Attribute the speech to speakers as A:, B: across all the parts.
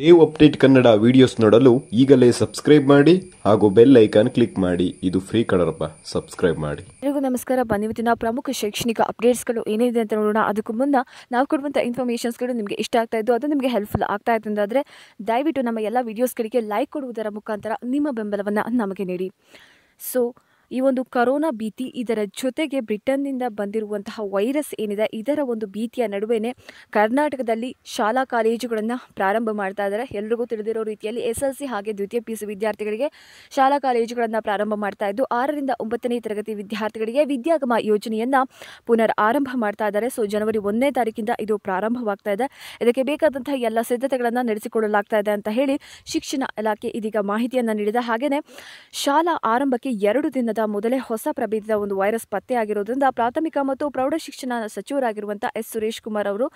A: Dev update Kannada videos ನೋಡಲು ಈಗಲೇ subscribe ಮಾಡಿ ಹಾಗೂ ಬೆಲ್ ಐಕಾನ್ ಕ್ಲಿಕ್ ಮಾಡಿ ಇದು ಫ್ರೀ ಕಡರಪ್ಪ ಸಬ್ಸ್ಕ್ರೈಬ್ ಮಾಡಿ ಎಲ್ಲರಿಗೂ ನಮಸ್ಕಾರ ಬನ್ನಿ ಇವತ್ತಿನ ಪ್ರಮುಖ ಶೈಕ್ಷಣಿಕ ಅಪ್ಡೇಟ್ಸ್ಗಳು ಏನಿದೆ ಅಂತ ನೋಡೋಣ ಅದಕ್ಕೂ ಮುನ್ನ ನಾವು ಕೊಡುವಂಥ ಇನ್ಫಾರ್ಮೇಷನ್ಸ್ಗಳು ನಿಮಗೆ ಇಷ್ಟ ಆಗ್ತಾ ಇದ್ದು ಅದು ನಿಮಗೆ ಹೆಲ್ಪ್ಫುಲ್ ಆಗ್ತಾ ಇತ್ತು ಆದರೆ ದಯವಿಟ್ಟು ನಮ್ಮ ಎಲ್ಲ ವಿಡಿಯೋಸ್ಗಳಿಗೆ ಲೈಕ್ ಕೊಡುವುದರ ಮುಖಾಂತರ ನಿಮ್ಮ ಬೆಂಬಲವನ್ನು ನಮಗೆ ನೀಡಿ ಸೊ ಈ ಒಂದು ಕರೋನಾ ಭೀತಿ ಇದರ ಜೊತೆಗೆ ಬ್ರಿಟನ್ನಿಂದ ಬಂದಿರುವಂತಹ ವೈರಸ್ ಏನಿದೆ ಇದರ ಒಂದು ಭೀತಿಯ ನಡುವೆನೆ ಕರ್ನಾಟಕದಲ್ಲಿ ಶಾಲಾ ಕಾಲೇಜುಗಳನ್ನು ಪ್ರಾರಂಭ ಮಾಡ್ತಾ ಇದ್ದಾರೆ ಎಲ್ರಿಗೂ ತಿಳಿದಿರೋ ರೀತಿಯಲ್ಲಿ ಎಸ್ ಎಲ್ ಸಿ ಹಾಗೆ ದ್ವಿತೀಯ ಪಿ ವಿದ್ಯಾರ್ಥಿಗಳಿಗೆ ಶಾಲಾ ಕಾಲೇಜುಗಳನ್ನು ಪ್ರಾರಂಭ ಮಾಡ್ತಾ ಇದ್ದು ಆರರಿಂದ ಒಂಬತ್ತನೇ ತರಗತಿ ವಿದ್ಯಾರ್ಥಿಗಳಿಗೆ ವಿದ್ಯಾಗಮ ಯೋಜನೆಯನ್ನು ಪುನರ್ ಆರಂಭ ಮಾಡ್ತಾ ಇದ್ದಾರೆ ಸೊ ಜನವರಿ ಒಂದನೇ ತಾರೀಕಿಂದ ಇದು ಪ್ರಾರಂಭವಾಗ್ತಾ ಇದೆ ಇದಕ್ಕೆ ಬೇಕಾದಂತಹ ಎಲ್ಲ ಸಿದ್ಧತೆಗಳನ್ನು ನಡೆಸಿಕೊಳ್ಳಲಾಗ್ತಾ ಇದೆ ಅಂತ ಹೇಳಿ ಶಿಕ್ಷಣ ಇಲಾಖೆ ಇದೀಗ ಮಾಹಿತಿಯನ್ನು ನೀಡಿದೆ ಹಾಗೆಯೇ ಶಾಲಾ ಆರಂಭಕ್ಕೆ ಎರಡು ದಿನದ ಮೊದಲೇ ಹೊಸ ಪ್ರಭೇದದ ಒಂದು ವೈರಸ್ ಪತ್ತೆ ಆಗಿರೋದ್ರಿಂದ ಪ್ರಾಥಮಿಕ ಮತ್ತು ಪ್ರೌಢ ಶಿಕ್ಷಣ ಸಚಿವರಾಗಿರುವಂತಹ ಎಸ್ ಸುರೇಶ್ ಕುಮಾರ್ ಅವರು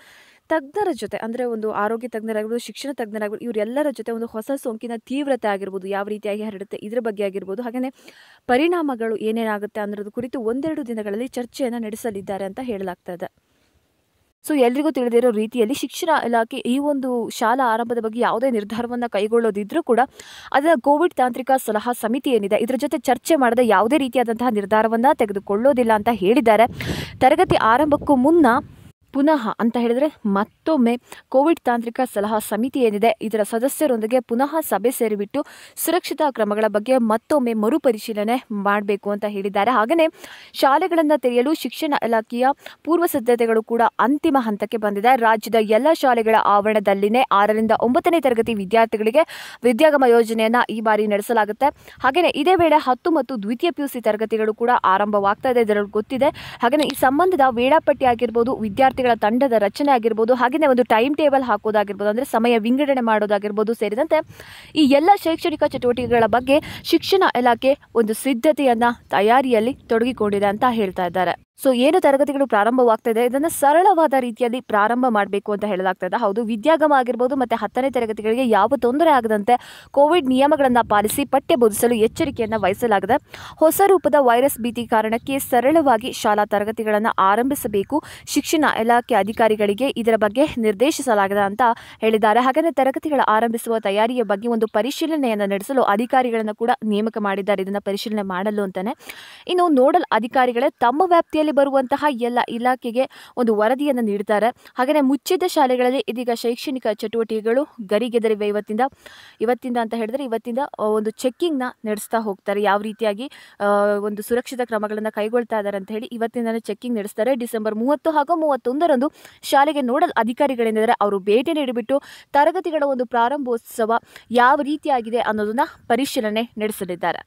A: ತಜ್ಞರ ಜೊತೆ ಅಂದ್ರೆ ಒಂದು ಆರೋಗ್ಯ ತಜ್ಞರಾಗಿರ್ಬೋದು ಶಿಕ್ಷಣ ತಜ್ಞರಾಗಿರ್ಬೋದು ಇವರೆಲ್ಲರ ಜೊತೆ ಒಂದು ಹೊಸ ಸೋಂಕಿನ ತೀವ್ರತೆ ಆಗಿರ್ಬೋದು ಯಾವ ರೀತಿಯಾಗಿ ಹರಡುತ್ತೆ ಇದರ ಬಗ್ಗೆ ಆಗಿರ್ಬೋದು ಹಾಗೆಯೇ ಪರಿಣಾಮಗಳು ಏನೇನಾಗುತ್ತೆ ಅನ್ನೋದು ಕುರಿತು ಒಂದೆರಡು ದಿನಗಳಲ್ಲಿ ಚರ್ಚೆಯನ್ನು ನಡೆಸಲಿದ್ದಾರೆ ಅಂತ ಹೇಳಲಾಗ್ತದೆ ಸೊ ಎಲ್ರಿಗೂ ತಿಳಿದಿರೋ ರೀತಿಯಲ್ಲಿ ಶಿಕ್ಷಣ ಇಲಾಖೆ ಈ ಒಂದು ಶಾಲಾ ಆರಂಭದ ಬಗ್ಗೆ ಯಾವುದೇ ನಿರ್ಧಾರವನ್ನು ಕೈಗೊಳ್ಳೋದಿದ್ರೂ ಕೂಡ ಅದರ ಕೋವಿಡ್ ತಾಂತ್ರಿಕ ಸಲಹಾ ಸಮಿತಿ ಏನಿದೆ ಇದರ ಜೊತೆ ಚರ್ಚೆ ಮಾಡದೆ ಯಾವುದೇ ರೀತಿಯಾದಂತಹ ನಿರ್ಧಾರವನ್ನು ತೆಗೆದುಕೊಳ್ಳೋದಿಲ್ಲ ಅಂತ ಹೇಳಿದ್ದಾರೆ ತರಗತಿ ಆರಂಭಕ್ಕೂ ಮುನ್ನ ಪುನಃ ಅಂತ ಹೇಳಿದ್ರೆ ಮತ್ತೊಮ್ಮೆ ಕೋವಿಡ್ ತಾಂತ್ರಿಕ ಸಲಹಾ ಸಮಿತಿ ಏನಿದೆ ಇದರ ಸದಸ್ಯರೊಂದಿಗೆ ಪುನಃ ಸಭೆ ಸೇರಿಬಿಟ್ಟು ಸುರಕ್ಷತಾ ಕ್ರಮಗಳ ಬಗ್ಗೆ ಮತ್ತೊಮ್ಮೆ ಮರುಪರಿಶೀಲನೆ ಮಾಡಬೇಕು ಅಂತ ಹೇಳಿದ್ದಾರೆ ಹಾಗೆಯೇ ಶಾಲೆಗಳನ್ನು ತೆರೆಯಲು ಶಿಕ್ಷಣ ಇಲಾಖೆಯ ಪೂರ್ವ ಸಿದ್ಧತೆಗಳು ಕೂಡ ಅಂತಿಮ ಹಂತಕ್ಕೆ ಬಂದಿದೆ ರಾಜ್ಯದ ಎಲ್ಲ ಶಾಲೆಗಳ ಆವರಣದಲ್ಲಿನೇ ಆರರಿಂದ ಒಂಬತ್ತನೇ ತರಗತಿ ವಿದ್ಯಾರ್ಥಿಗಳಿಗೆ ವಿದ್ಯಾಗಮ ಯೋಜನೆಯನ್ನು ಈ ಬಾರಿ ನಡೆಸಲಾಗುತ್ತೆ ಹಾಗೆಯೇ ಇದೇ ವೇಳೆ ಹತ್ತು ಮತ್ತು ದ್ವಿತೀಯ ಪಿಯುಸಿ ತರಗತಿಗಳು ಕೂಡ ಆರಂಭವಾಗ್ತಾ ಇದೆ ಇದರಲ್ಲಿ ಗೊತ್ತಿದೆ ಹಾಗೆಯೇ ಈ ಸಂಬಂಧದ ವೇಳಾಪಟ್ಟಿ ಆಗಿರ್ಬೋದು ವಿದ್ಯಾರ್ಥಿಗಳ ತಂಡದ ರಚನೆ ಆಗಿರ್ಬೋದು ಹಾಗೆಯೇ ಒಂದು ಟೈಮ್ ಟೇಬಲ್ ಹಾಕೋದಾಗಿರ್ಬೋದು ಅಂದರೆ ಸಮಯ ವಿಂಗಡಣೆ ಮಾಡೋದಾಗಿರ್ಬೋದು ಸೇರಿದಂತೆ ಈ ಎಲ್ಲ ಶೈಕ್ಷಣಿಕ ಚಟುವಟಿಕೆಗಳ ಬಗ್ಗೆ ಶಿಕ್ಷಣ ಇಲಾಖೆ ಒಂದು ಸಿದ್ಧತೆಯನ್ನು ತಯಾರಿಯಲ್ಲಿ ತೊಡಗಿಕೊಂಡಿದೆ ಅಂತ ಹೇಳ್ತಾ ಇದ್ದಾರೆ ಸೊ ಏನು ತರಗತಿಗಳು ಇದೆ ಇದನ್ನು ಸರಳವಾದ ರೀತಿಯಲ್ಲಿ ಪ್ರಾರಂಭ ಮಾಡಬೇಕು ಅಂತ ಹೇಳಲಾಗ್ತದೆ ಹೌದು ವಿದ್ಯಾಗಮ ಆಗಿರ್ಬೋದು ಮತ್ತು ಹತ್ತನೇ ತರಗತಿಗಳಿಗೆ ಯಾವ ತೊಂದರೆ ಆಗದಂತೆ ಕೋವಿಡ್ ನಿಯಮಗಳನ್ನು ಪಾಲಿಸಿ ಪಠ್ಯ ಬೋಧಿಸಲು ಎಚ್ಚರಿಕೆಯನ್ನು ವಹಿಸಲಾಗಿದೆ ಹೊಸ ರೂಪದ ವೈರಸ್ ಭೀತಿ ಕಾರಣಕ್ಕೆ ಸರಳವಾಗಿ ಶಾಲಾ ತರಗತಿಗಳನ್ನು ಆರಂಭಿಸಬೇಕು ಶಿಕ್ಷಣ ಇಲಾಖೆ ಅಧಿಕಾರಿಗಳಿಗೆ ಇದರ ಬಗ್ಗೆ ನಿರ್ದೇಶಿಸಲಾಗಿದೆ ಅಂತ ಹೇಳಿದ್ದಾರೆ ಹಾಗೆಯೇ ತರಗತಿಗಳ ಆರಂಭಿಸುವ ತಯಾರಿಯ ಬಗ್ಗೆ ಒಂದು ಪರಿಶೀಲನೆಯನ್ನು ನಡೆಸಲು ಅಧಿಕಾರಿಗಳನ್ನು ಕೂಡ ನೇಮಕ ಮಾಡಿದ್ದಾರೆ ಇದನ್ನು ಪರಿಶೀಲನೆ ಮಾಡಲು ಅಂತಲೇ ಇನ್ನು ನೋಡಲ್ ಅಧಿಕಾರಿಗಳೇ ತಮ್ಮ ವ್ಯಾಪ್ತಿಯಲ್ಲಿ ಶಾಲೆಯಲ್ಲಿ ಬರುವಂತಹ ಎಲ್ಲ ಇಲಾಖೆಗೆ ಒಂದು ವರದಿಯನ್ನು ನೀಡ್ತಾರೆ ಹಾಗೆಯೇ ಮುಚ್ಚಿದ ಶಾಲೆಗಳಲ್ಲಿ ಇದೀಗ ಶೈಕ್ಷಣಿಕ ಚಟುವಟಿಕೆಗಳು ಗರಿಗೆದರಿವೆ ಇವತ್ತಿಂದ ಇವತ್ತಿಂದ ಅಂತ ಹೇಳಿದ್ರೆ ಇವತ್ತಿಂದ ಒಂದು ಚೆಕ್ಕಿಂಗ್ನ ನಡೆಸ್ತಾ ಹೋಗ್ತಾರೆ ಯಾವ ರೀತಿಯಾಗಿ ಒಂದು ಸುರಕ್ಷಿತ ಕ್ರಮಗಳನ್ನು ಕೈಗೊಳ್ತಾ ಇದ್ದಾರೆ ಅಂತ ಹೇಳಿ ಇವತ್ತಿಂದಲೇ ಚೆಕ್ಕಿಂಗ್ ನಡೆಸ್ತಾರೆ ಡಿಸೆಂಬರ್ ಮೂವತ್ತು ಹಾಗೂ ಮೂವತ್ತೊಂದರಂದು ಶಾಲೆಗೆ ನೋಡಲ್ ಅಧಿಕಾರಿಗಳೇನಿದ್ದಾರೆ ಅವರು ಭೇಟಿ ನೀಡಿಬಿಟ್ಟು ತರಗತಿಗಳ ಒಂದು ಪ್ರಾರಂಭೋತ್ಸವ ಯಾವ ರೀತಿಯಾಗಿದೆ ಅನ್ನೋದನ್ನ ಪರಿಶೀಲನೆ ನಡೆಸಲಿದ್ದಾರೆ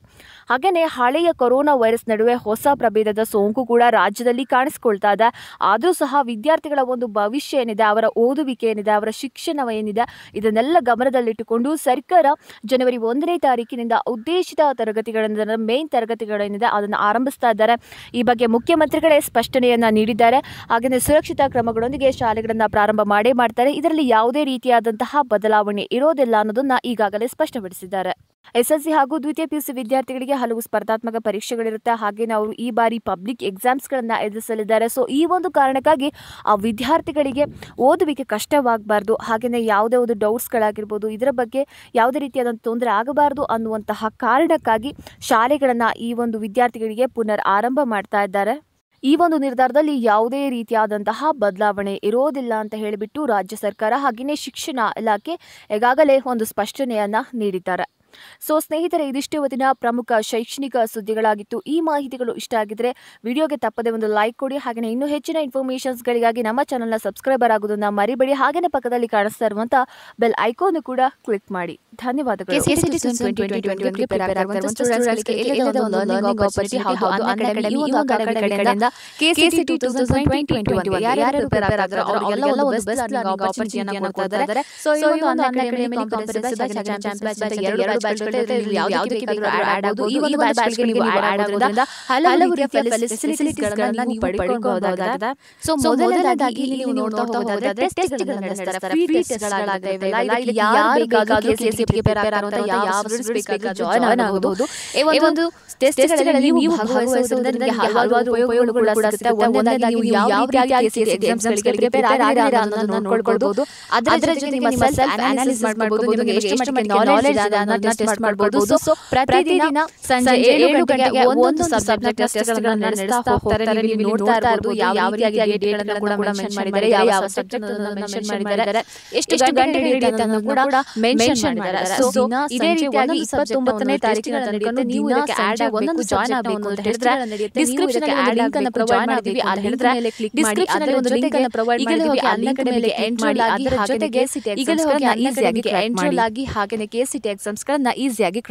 A: ಹಾಗೆಯೇ ಹಳೆಯ ಕೊರೋನಾ ವೈರಸ್ ನಡುವೆ ಹೊಸ ಪ್ರಭೇದದ ಸೋಂಕು ಕೂಡ ರಾಜ್ಯದಲ್ಲಿ ಕಾಣಿಸ್ಕೊಳ್ತಾ ಇದೆ ಆದರೂ ಸಹ ವಿದ್ಯಾರ್ಥಿಗಳ ಒಂದು ಭವಿಷ್ಯ ಏನಿದೆ ಅವರ ಓದುವಿಕೆ ಏನಿದೆ ಅವರ ಶಿಕ್ಷಣ ಏನಿದೆ ಇದನ್ನೆಲ್ಲ ಗಮನದಲ್ಲಿಟ್ಟುಕೊಂಡು ಸರ್ಕಾರ ಜನವರಿ ಒಂದನೇ ತಾರೀಕಿನಿಂದ ಉದ್ದೇಶಿತ ತರಗತಿಗಳೇನಿದೆ ಮೇನ್ ತರಗತಿಗಳೇನಿದೆ ಅದನ್ನು ಆರಂಭಿಸ್ತಾ ಇದ್ದಾರೆ ಈ ಬಗ್ಗೆ ಮುಖ್ಯಮಂತ್ರಿಗಳೇ ಸ್ಪಷ್ಟನೆಯನ್ನು ನೀಡಿದ್ದಾರೆ ಹಾಗೆಯೇ ಸುರಕ್ಷಿತ ಕ್ರಮಗಳೊಂದಿಗೆ ಶಾಲೆಗಳನ್ನು ಪ್ರಾರಂಭ ಮಾಡೇ ಮಾಡ್ತಾರೆ ಇದರಲ್ಲಿ ಯಾವುದೇ ರೀತಿಯಾದಂತಹ ಬದಲಾವಣೆ ಇರೋದಿಲ್ಲ ಅನ್ನೋದನ್ನು ಈಗಾಗಲೇ ಸ್ಪಷ್ಟಪಡಿಸಿದ್ದಾರೆ ಎಸ್ಎಸ್ಸಿ ಹಾಗೂ ದ್ವಿತೀಯ ಪಿಯುಸಿ ವಿದ್ಯಾರ್ಥಿಗಳಿಗೆ ಹಲವು ಸ್ಪರ್ಧಾತ್ಮಕ ಪರೀಕ್ಷೆಗಳಿರುತ್ತೆ ಹಾಗೇನೆ ಅವರು ಈ ಬಾರಿ ಪಬ್ಲಿಕ್ ಎಕ್ಸಾಮ್ಸ್ಗಳನ್ನು ಎದುರಿಸಲಿದ್ದಾರೆ ಸೊ ಈ ಒಂದು ಕಾರಣಕ್ಕಾಗಿ ಆ ವಿದ್ಯಾರ್ಥಿಗಳಿಗೆ ಓದುವಿಕೆ ಕಷ್ಟವಾಗಬಾರ್ದು ಹಾಗೆಯೇ ಯಾವುದೇ ಒಂದು ಡೌಟ್ಸ್ಗಳಾಗಿರ್ಬೋದು ಇದರ ಬಗ್ಗೆ ಯಾವುದೇ ರೀತಿಯಾದಂಥ ತೊಂದರೆ ಆಗಬಾರ್ದು ಅನ್ನುವಂತಹ ಕಾರಣಕ್ಕಾಗಿ ಶಾಲೆಗಳನ್ನು ಈ ಒಂದು ವಿದ್ಯಾರ್ಥಿಗಳಿಗೆ ಪುನರ್ ಆರಂಭ ಮಾಡ್ತಾ ಇದ್ದಾರೆ ಈ ಒಂದು ನಿರ್ಧಾರದಲ್ಲಿ ಯಾವುದೇ ರೀತಿಯಾದಂತಹ ಬದಲಾವಣೆ ಇರೋದಿಲ್ಲ ಅಂತ ಹೇಳಿಬಿಟ್ಟು ರಾಜ್ಯ ಸರ್ಕಾರ ಹಾಗೆಯೇ ಶಿಕ್ಷಣ ಇಲಾಖೆ ಈಗಾಗಲೇ ಒಂದು ಸ್ಪಷ್ಟನೆಯನ್ನು ನೀಡಿದ್ದಾರೆ ಸೊ ಸ್ನೇಹಿತರೆ ಇದಿಷ್ಟು ಇವತ್ತಿನ ಪ್ರಮುಖ ಶೈಕ್ಷಣಿಕ ಸುದ್ದಿಗಳಾಗಿತ್ತು ಈ ಮಾಹಿತಿಗಳು ಇಷ್ಟ ಆಗಿದ್ರೆ ವಿಡಿಯೋಗೆ ತಪ್ಪದೆ ಒಂದು ಲೈಕ್ ಕೊಡಿ ಹಾಗೆಯೇ ಇನ್ನೂ ಹೆಚ್ಚಿನ ಗಳಿಗಾಗಿ ನಮ್ಮ ಚಾನಲ್ನ ಸಬ್ಸ್ಕ್ರೈಬರ್ ಆಗೋದನ್ನು ಮರಿಬೇಡಿ ಹಾಗೇನೇ ಪಕ್ಕದಲ್ಲಿ ಕಾಣಿಸ್ತಾ ಇರುವಂತಹ ಬೆಲ್ ಐಕೋನು ಕೂಡ ಕ್ಲಿಕ್ ಮಾಡಿ ಧನ್ಯವಾದಗಳು ಎಸ್ ಎಸ್ ಡಿಸನ್ 2021 ಗೆ ಪ್ರಿಪೇರ್ ಆಗಿರುವಂತ ಸ್ಟೂಡೆಂಟ್ಸ್ ಗೆ ಇಲ್ಲದ ಒಂದು ಲರ್ನಿಂಗ್ ಆಪರ್ಚುನಿಟಿ ಹೌದು ಅನ್ನ ಅಕಾಡೆಮಿ ಈ ಒಂದು ಕಡೆಯಿಂದ ಕೆಸಿಟಿ 2021 ಯಾರು ಯಾರು ಪ್ರಿಪೇರ್ ಆಗಿರೋ ಅವರಿಗೆಲ್ಲ ಒಂದು ಬೆಸ್ಟ್ ಲರ್ನಿಂಗ್ ಆಪರ್ಚುನಿಟಿಯನ್ನು ಕೊಡ್ತಾ ಇದ್ದಾರೆ ಸೊ ಈ ಒಂದು ಅನ್ನ ಅಕಾಡೆಮಿ ಕಾಂಪಿಟೇಟಿವ್ ಚಾಂಪಿಯನ್ಸ್ ಬ್ಯಾಚ್ ಅಂತ ಎರಡು ಬ್ಯಾಚ್ ಜೊತೆ ಯಾವುದಕ್ಕೆ ಬೇಕಾದರೂ ಆಡ್ ಆಗಬಹುದು ಈ ಒಂದು ಬ್ಯಾಚ್ ಗೆ ನೀವು ಆಡ್ ಆಗೋದ್ರಿಂದ ಹಲವು ರೀತಿಯ ಫೆಸಿಲಿಟೀಸ್ ಗಳನ್ನು ನೀವು ಪಡೆದುಕೊಳ್ಳಬಹುದಾಗಿದೆ ಸೊ ಮೊದಲನೇದಾಗಿ ಇಲ್ಲಿ ನೀವು ನೋಡ್ತಾ ಹೋಗೋದಾದ್ರೆ ಟೆಸ್ಟ್ ಗಳನ್ನು ನಡೆಸ್ತಾರೆ ಫ್ರೀ ಟೆಸ್ಟ್ ಗಳಾಗಿವೆ ಯಾರು ಬೇಕಾದರೂ ಕೆಸಿಸಿ ಪ್ರಿಪೇರ್ ಎಷ್ಟು ಇದೆ ಪ್ರತಿದಿನ ಸಂಜೆ ಸಬ್ಜೆಕ್ಟ್ ನೀವು ಇರಬಹುದು ಯಾವ ರೀತಿಯಾಗಿ ಕೂಡ ಮೆನ್ಷನ್ ಯಾವ ಮೆನ್ಷನ್ ಕೂಡ ಮೆನ್ಷನ್ ಮಾಡಿದ್ದಾರೆ ಇದೇ ರೀತಿಯಾಗಿ ಇಪ್ಪತ್ತೊಂಬತ್ತನೇ ತಾರೀಕಿನ ನಡೆಯುತ್ತೆ ನೀವು ಇದಕ್ಕೆ ಆಡ್ ಆಗಬೇಕು ಜಾಯ್ನ್ ಆಗಬೇಕು ಅಂತ ಹೇಳಿದ್ರೆ ಡಿಸ್ಕ್ರಿಪ್ಷನ್ ಅಲ್ಲಿ ಲಿಂಕ್ ಅನ್ನು ಪ್ರೊವೈಡ್ ಮಾಡಿದೀವಿ ಅಲ್ಲಿ ಹೇಳಿದ್ರೆ ಕ್ಲಿಕ್ ಮಾಡಿ ಅದರ ಒಂದು ಲಿಂಕ್ ಅನ್ನು ಪ್ರೊವೈಡ್ ಮಾಡಿದೀವಿ ಅಲ್ಲಿ ಕಡೆ ಮೇಲೆ ಎಂಟ್ರೋಲ್ ಆಗಿ ಹಾಗೆ ಕೆಸಿಟಿ ಎಕ್ಸಾಮ್ಸ್ ಈಸಿಯಾಗಿ ಎಂಟ್ರೋಲ್ ಆಗಿ ಹಾಗೆ ಕೆಸಿಟಿ ಎಕ್ಸಾಮ್ಸ್ ಗಳನ್ನ ಈಸಿಯಾಗಿ